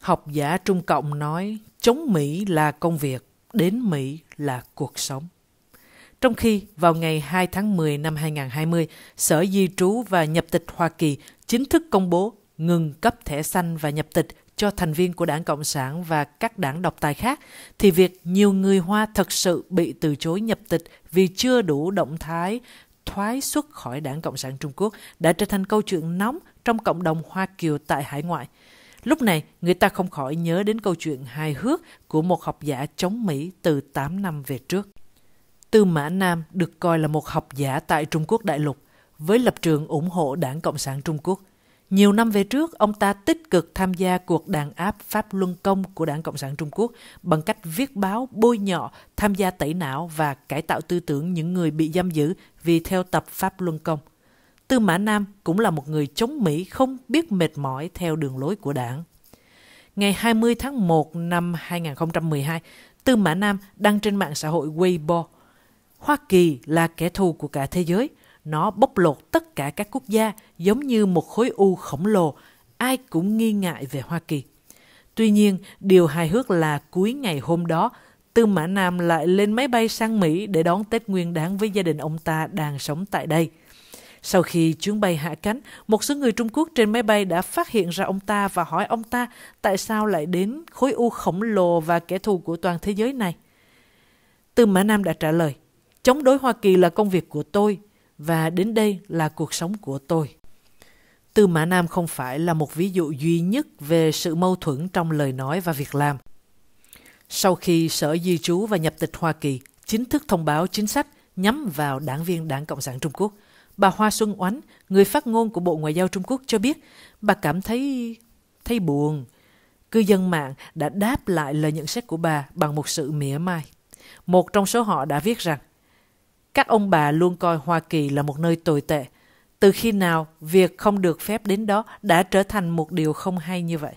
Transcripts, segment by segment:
Học giả Trung Cộng nói chống Mỹ là công việc, đến Mỹ là cuộc sống. Trong khi vào ngày 2 tháng 10 năm 2020, Sở Di trú và Nhập tịch Hoa Kỳ chính thức công bố ngừng cấp thẻ xanh và nhập tịch cho thành viên của đảng Cộng sản và các đảng độc tài khác, thì việc nhiều người Hoa thật sự bị từ chối nhập tịch vì chưa đủ động thái thoái xuất khỏi đảng Cộng sản Trung Quốc đã trở thành câu chuyện nóng trong cộng đồng Hoa Kiều tại hải ngoại. Lúc này, người ta không khỏi nhớ đến câu chuyện hài hước của một học giả chống Mỹ từ 8 năm về trước. Tư Mã Nam được coi là một học giả tại Trung Quốc đại lục, với lập trường ủng hộ đảng Cộng sản Trung Quốc – nhiều năm về trước, ông ta tích cực tham gia cuộc đàn áp Pháp Luân Công của Đảng Cộng sản Trung Quốc bằng cách viết báo, bôi nhọ, tham gia tẩy não và cải tạo tư tưởng những người bị giam giữ vì theo tập Pháp Luân Công. Tư Mã Nam cũng là một người chống Mỹ không biết mệt mỏi theo đường lối của đảng. Ngày 20 tháng 1 năm 2012, Tư Mã Nam đăng trên mạng xã hội Weibo. Hoa Kỳ là kẻ thù của cả thế giới – nó bóc lột tất cả các quốc gia giống như một khối u khổng lồ, ai cũng nghi ngại về Hoa Kỳ. Tuy nhiên, điều hài hước là cuối ngày hôm đó, Tư Mã Nam lại lên máy bay sang Mỹ để đón Tết Nguyên đáng với gia đình ông ta đang sống tại đây. Sau khi chuyến bay hạ cánh, một số người Trung Quốc trên máy bay đã phát hiện ra ông ta và hỏi ông ta tại sao lại đến khối u khổng lồ và kẻ thù của toàn thế giới này. Tư Mã Nam đã trả lời, chống đối Hoa Kỳ là công việc của tôi, và đến đây là cuộc sống của tôi. Tư Mã Nam không phải là một ví dụ duy nhất về sự mâu thuẫn trong lời nói và việc làm. Sau khi Sở Di trú và Nhập tịch Hoa Kỳ chính thức thông báo chính sách nhắm vào đảng viên Đảng Cộng sản Trung Quốc, bà Hoa Xuân Oánh, người phát ngôn của Bộ Ngoại giao Trung Quốc cho biết bà cảm thấy thấy buồn. Cư dân mạng đã đáp lại lời nhận xét của bà bằng một sự mỉa mai. Một trong số họ đã viết rằng các ông bà luôn coi Hoa Kỳ là một nơi tồi tệ. Từ khi nào việc không được phép đến đó đã trở thành một điều không hay như vậy?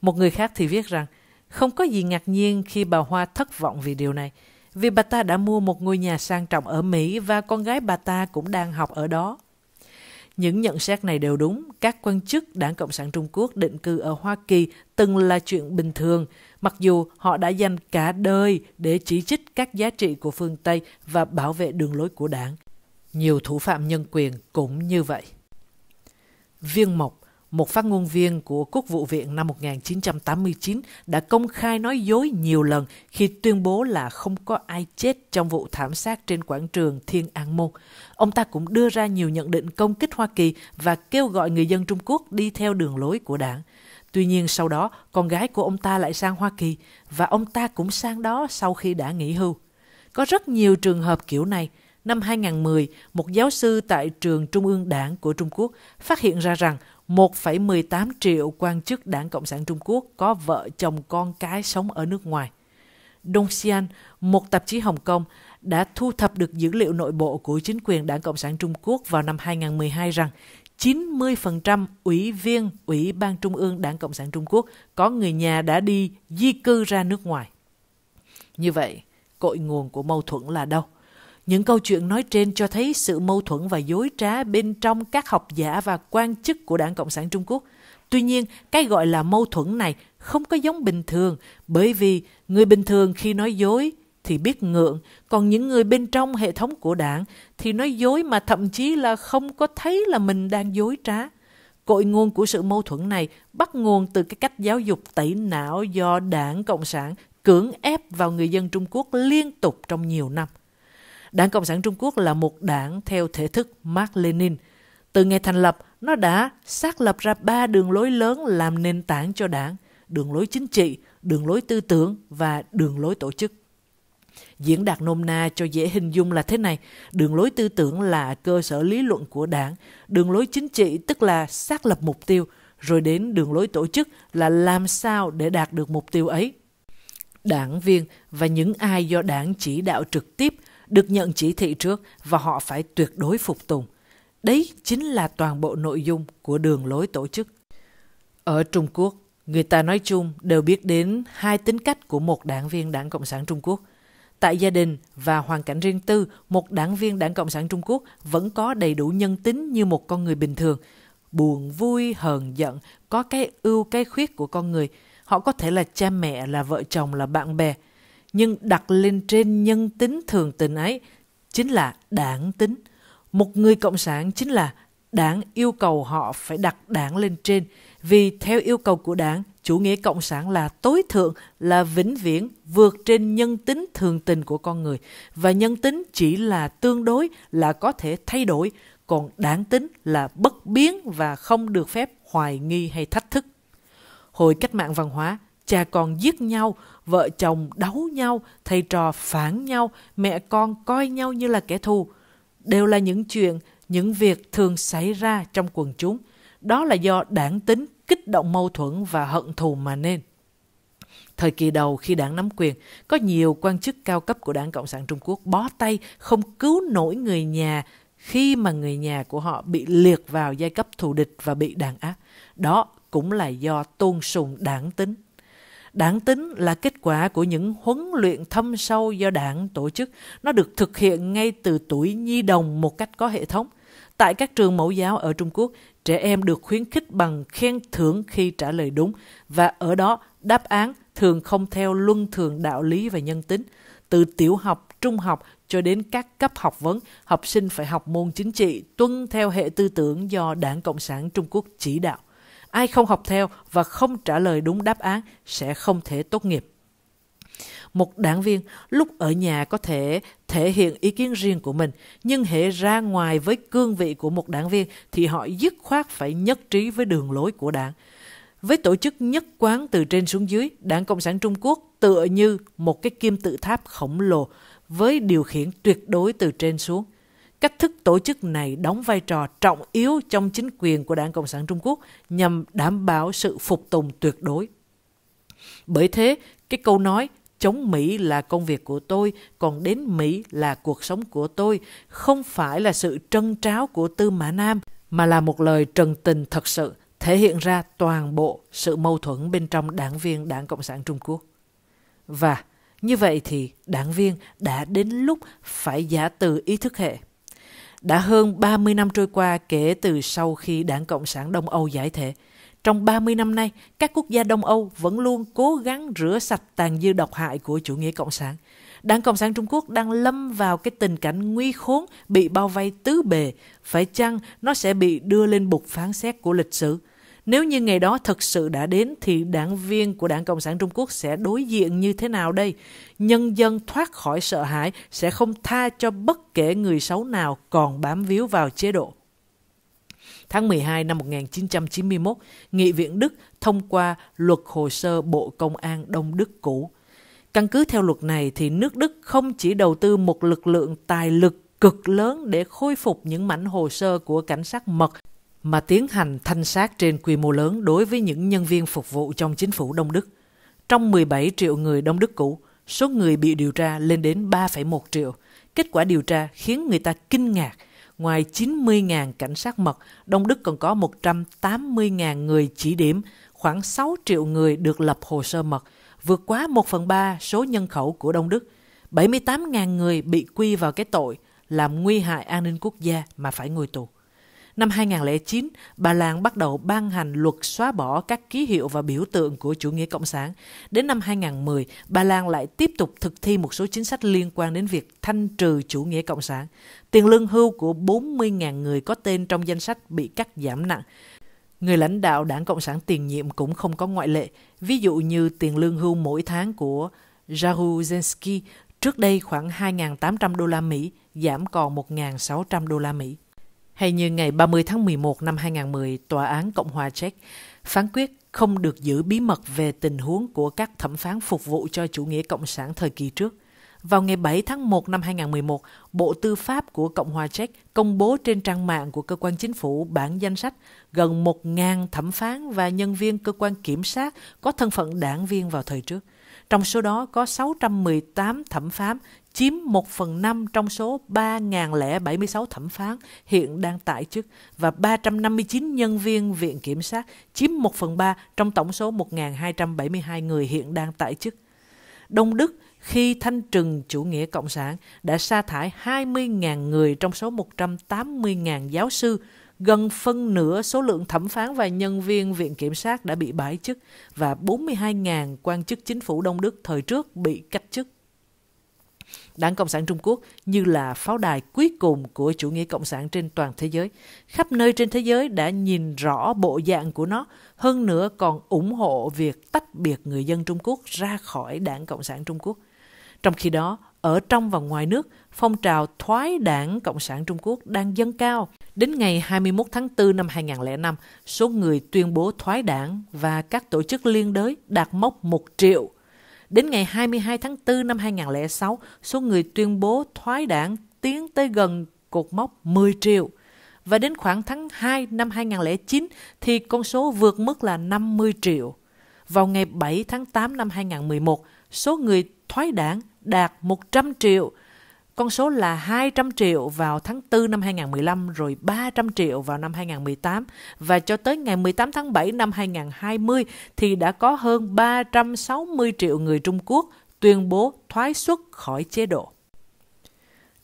Một người khác thì viết rằng, không có gì ngạc nhiên khi bà Hoa thất vọng vì điều này, vì bà ta đã mua một ngôi nhà sang trọng ở Mỹ và con gái bà ta cũng đang học ở đó. Những nhận xét này đều đúng, các quan chức Đảng Cộng sản Trung Quốc định cư ở Hoa Kỳ từng là chuyện bình thường, mặc dù họ đã dành cả đời để chỉ trích các giá trị của phương Tây và bảo vệ đường lối của đảng. Nhiều thủ phạm nhân quyền cũng như vậy. Viên Mộc, một phát ngôn viên của Quốc vụ viện năm 1989 đã công khai nói dối nhiều lần khi tuyên bố là không có ai chết trong vụ thảm sát trên quảng trường Thiên An Môn. Ông ta cũng đưa ra nhiều nhận định công kích Hoa Kỳ và kêu gọi người dân Trung Quốc đi theo đường lối của đảng. Tuy nhiên sau đó, con gái của ông ta lại sang Hoa Kỳ và ông ta cũng sang đó sau khi đã nghỉ hưu. Có rất nhiều trường hợp kiểu này. Năm 2010, một giáo sư tại trường Trung ương Đảng của Trung Quốc phát hiện ra rằng 1,18 triệu quan chức Đảng Cộng sản Trung Quốc có vợ chồng con cái sống ở nước ngoài. Dongxian, một tạp chí Hồng Kông, đã thu thập được dữ liệu nội bộ của chính quyền Đảng Cộng sản Trung Quốc vào năm 2012 rằng 90% ủy viên Ủy ban Trung ương Đảng Cộng sản Trung Quốc có người nhà đã đi di cư ra nước ngoài. Như vậy, cội nguồn của mâu thuẫn là đâu? Những câu chuyện nói trên cho thấy sự mâu thuẫn và dối trá bên trong các học giả và quan chức của Đảng Cộng sản Trung Quốc. Tuy nhiên, cái gọi là mâu thuẫn này không có giống bình thường, bởi vì người bình thường khi nói dối thì biết ngượng, còn những người bên trong hệ thống của đảng thì nói dối mà thậm chí là không có thấy là mình đang dối trá. Cội nguồn của sự mâu thuẫn này bắt nguồn từ cái cách giáo dục tẩy não do đảng Cộng sản cưỡng ép vào người dân Trung Quốc liên tục trong nhiều năm. Đảng Cộng sản Trung Quốc là một đảng theo thể thức Mark Lenin. Từ ngày thành lập, nó đã xác lập ra ba đường lối lớn làm nền tảng cho đảng, đường lối chính trị, đường lối tư tưởng và đường lối tổ chức. Diễn đạt nôm na cho dễ hình dung là thế này, đường lối tư tưởng là cơ sở lý luận của đảng, đường lối chính trị tức là xác lập mục tiêu, rồi đến đường lối tổ chức là làm sao để đạt được mục tiêu ấy. Đảng viên và những ai do đảng chỉ đạo trực tiếp được nhận chỉ thị trước và họ phải tuyệt đối phục tùng. Đấy chính là toàn bộ nội dung của đường lối tổ chức. Ở Trung Quốc, người ta nói chung đều biết đến hai tính cách của một đảng viên Đảng Cộng sản Trung Quốc – Tại gia đình và hoàn cảnh riêng tư, một đảng viên đảng Cộng sản Trung Quốc vẫn có đầy đủ nhân tính như một con người bình thường. Buồn, vui, hờn, giận, có cái ưu, cái khuyết của con người. Họ có thể là cha mẹ, là vợ chồng, là bạn bè. Nhưng đặt lên trên nhân tính thường tình ấy chính là đảng tính. Một người Cộng sản chính là đảng yêu cầu họ phải đặt đảng lên trên – vì theo yêu cầu của đảng, chủ nghĩa cộng sản là tối thượng, là vĩnh viễn, vượt trên nhân tính thường tình của con người. Và nhân tính chỉ là tương đối, là có thể thay đổi, còn đảng tính là bất biến và không được phép hoài nghi hay thách thức. Hội cách mạng văn hóa, cha con giết nhau, vợ chồng đấu nhau, thầy trò phản nhau, mẹ con coi nhau như là kẻ thù. Đều là những chuyện, những việc thường xảy ra trong quần chúng – đó là do đảng tính kích động mâu thuẫn và hận thù mà nên. Thời kỳ đầu khi đảng nắm quyền, có nhiều quan chức cao cấp của đảng Cộng sản Trung Quốc bó tay không cứu nổi người nhà khi mà người nhà của họ bị liệt vào giai cấp thù địch và bị đàn áp. Đó cũng là do tôn sùng đảng tính. Đảng tính là kết quả của những huấn luyện thâm sâu do đảng tổ chức. Nó được thực hiện ngay từ tuổi nhi đồng một cách có hệ thống. Tại các trường mẫu giáo ở Trung Quốc, trẻ em được khuyến khích bằng khen thưởng khi trả lời đúng và ở đó đáp án thường không theo luân thường đạo lý và nhân tính. Từ tiểu học, trung học cho đến các cấp học vấn, học sinh phải học môn chính trị tuân theo hệ tư tưởng do Đảng Cộng sản Trung Quốc chỉ đạo. Ai không học theo và không trả lời đúng đáp án sẽ không thể tốt nghiệp một đảng viên lúc ở nhà có thể thể hiện ý kiến riêng của mình, nhưng hệ ra ngoài với cương vị của một đảng viên thì họ dứt khoát phải nhất trí với đường lối của đảng. Với tổ chức nhất quán từ trên xuống dưới, Đảng Cộng sản Trung Quốc tựa như một cái kim tự tháp khổng lồ với điều khiển tuyệt đối từ trên xuống. Cách thức tổ chức này đóng vai trò trọng yếu trong chính quyền của Đảng Cộng sản Trung Quốc nhằm đảm bảo sự phục tùng tuyệt đối. Bởi thế, cái câu nói Chống Mỹ là công việc của tôi, còn đến Mỹ là cuộc sống của tôi, không phải là sự trân tráo của Tư Mã Nam, mà là một lời trần tình thật sự thể hiện ra toàn bộ sự mâu thuẫn bên trong đảng viên Đảng Cộng sản Trung Quốc. Và như vậy thì đảng viên đã đến lúc phải giả từ ý thức hệ đã hơn 30 năm trôi qua kể từ sau khi Đảng Cộng sản Đông Âu giải thể. Trong 30 năm nay, các quốc gia Đông Âu vẫn luôn cố gắng rửa sạch tàn dư độc hại của chủ nghĩa Cộng sản. Đảng Cộng sản Trung Quốc đang lâm vào cái tình cảnh nguy khốn, bị bao vây tứ bề. Phải chăng nó sẽ bị đưa lên bục phán xét của lịch sử? Nếu như ngày đó thật sự đã đến thì đảng viên của Đảng Cộng sản Trung Quốc sẽ đối diện như thế nào đây? Nhân dân thoát khỏi sợ hãi sẽ không tha cho bất kể người xấu nào còn bám víu vào chế độ. Tháng 12 năm 1991, Nghị viện Đức thông qua luật hồ sơ Bộ Công an Đông Đức cũ. Căn cứ theo luật này thì nước Đức không chỉ đầu tư một lực lượng tài lực cực lớn để khôi phục những mảnh hồ sơ của cảnh sát mật mà tiến hành thanh sát trên quy mô lớn đối với những nhân viên phục vụ trong chính phủ Đông Đức. Trong 17 triệu người Đông Đức cũ, số người bị điều tra lên đến 3,1 triệu. Kết quả điều tra khiến người ta kinh ngạc. Ngoài 90.000 cảnh sát mật, Đông Đức còn có 180.000 người chỉ điểm, khoảng 6 triệu người được lập hồ sơ mật, vượt quá 1 phần 3 số nhân khẩu của Đông Đức. 78.000 người bị quy vào cái tội làm nguy hại an ninh quốc gia mà phải ngồi tù. Năm 2009, Bà Lan bắt đầu ban hành luật xóa bỏ các ký hiệu và biểu tượng của chủ nghĩa cộng sản. Đến năm 2010, Bà Lan lại tiếp tục thực thi một số chính sách liên quan đến việc thanh trừ chủ nghĩa cộng sản. Tiền lương hưu của 40.000 người có tên trong danh sách bị cắt giảm nặng. Người lãnh đạo đảng Cộng sản tiền nhiệm cũng không có ngoại lệ, ví dụ như tiền lương hưu mỗi tháng của Jaruzelski trước đây khoảng 2.800 đô la Mỹ giảm còn 1.600 đô la Mỹ. Hay như ngày 30 tháng 11 năm 2010, Tòa án Cộng hòa Czech phán quyết không được giữ bí mật về tình huống của các thẩm phán phục vụ cho chủ nghĩa cộng sản thời kỳ trước. Vào ngày 7 tháng 1 năm 2011, Bộ Tư pháp của Cộng hòa Czech công bố trên trang mạng của cơ quan chính phủ bản danh sách gần 1.000 thẩm phán và nhân viên cơ quan kiểm sát có thân phận đảng viên vào thời trước – trong số đó có 618 thẩm phán, chiếm 1 phần 5 trong số 3.076 thẩm phán hiện đang tại chức và 359 nhân viên Viện Kiểm sát, chiếm 1 phần 3 trong tổng số 1.272 người hiện đang tại chức. Đông Đức khi thanh trừng chủ nghĩa cộng sản đã sa thải 20.000 người trong số 180.000 giáo sư, gần phân nửa số lượng thẩm phán và nhân viên Viện Kiểm sát đã bị bãi chức và 42.000 quan chức chính phủ Đông Đức thời trước bị cách chức. Đảng Cộng sản Trung Quốc như là pháo đài cuối cùng của chủ nghĩa cộng sản trên toàn thế giới. Khắp nơi trên thế giới đã nhìn rõ bộ dạng của nó, hơn nữa còn ủng hộ việc tách biệt người dân Trung Quốc ra khỏi Đảng Cộng sản Trung Quốc. Trong khi đó, ở trong và ngoài nước, phong trào thoái đảng Cộng sản Trung Quốc đang dâng cao. Đến ngày 21 tháng 4 năm 2005, số người tuyên bố thoái đảng và các tổ chức liên đới đạt mốc 1 triệu. Đến ngày 22 tháng 4 năm 2006, số người tuyên bố thoái đảng tiến tới gần cột mốc 10 triệu. Và đến khoảng tháng 2 năm 2009 thì con số vượt mức là 50 triệu. Vào ngày 7 tháng 8 năm 2011, số người thoái đảng đạt 100 triệu – con số là 200 triệu vào tháng 4 năm 2015 rồi 300 triệu vào năm 2018 và cho tới ngày 18 tháng 7 năm 2020 thì đã có hơn 360 triệu người Trung Quốc tuyên bố thoái xuất khỏi chế độ.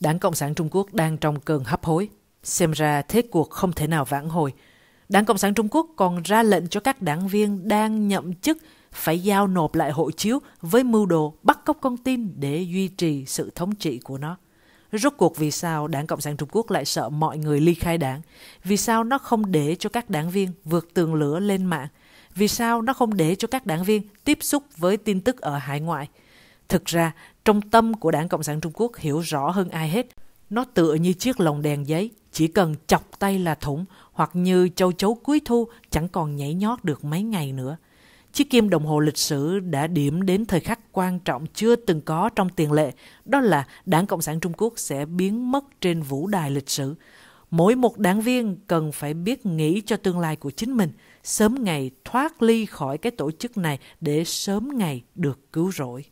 Đảng Cộng sản Trung Quốc đang trong cơn hấp hối, xem ra thế cuộc không thể nào vãn hồi. Đảng Cộng sản Trung Quốc còn ra lệnh cho các đảng viên đang nhậm chức phải giao nộp lại hộ chiếu với mưu đồ bắt cóc con tin để duy trì sự thống trị của nó. Rốt cuộc vì sao Đảng Cộng sản Trung Quốc lại sợ mọi người ly khai đảng? Vì sao nó không để cho các đảng viên vượt tường lửa lên mạng? Vì sao nó không để cho các đảng viên tiếp xúc với tin tức ở hải ngoại? Thực ra, trong tâm của Đảng Cộng sản Trung Quốc hiểu rõ hơn ai hết. Nó tựa như chiếc lồng đèn giấy, chỉ cần chọc tay là thủng, hoặc như châu chấu cuối thu chẳng còn nhảy nhót được mấy ngày nữa. Chiếc kim đồng hồ lịch sử đã điểm đến thời khắc quan trọng chưa từng có trong tiền lệ, đó là Đảng Cộng sản Trung Quốc sẽ biến mất trên vũ đài lịch sử. Mỗi một đảng viên cần phải biết nghĩ cho tương lai của chính mình, sớm ngày thoát ly khỏi cái tổ chức này để sớm ngày được cứu rỗi.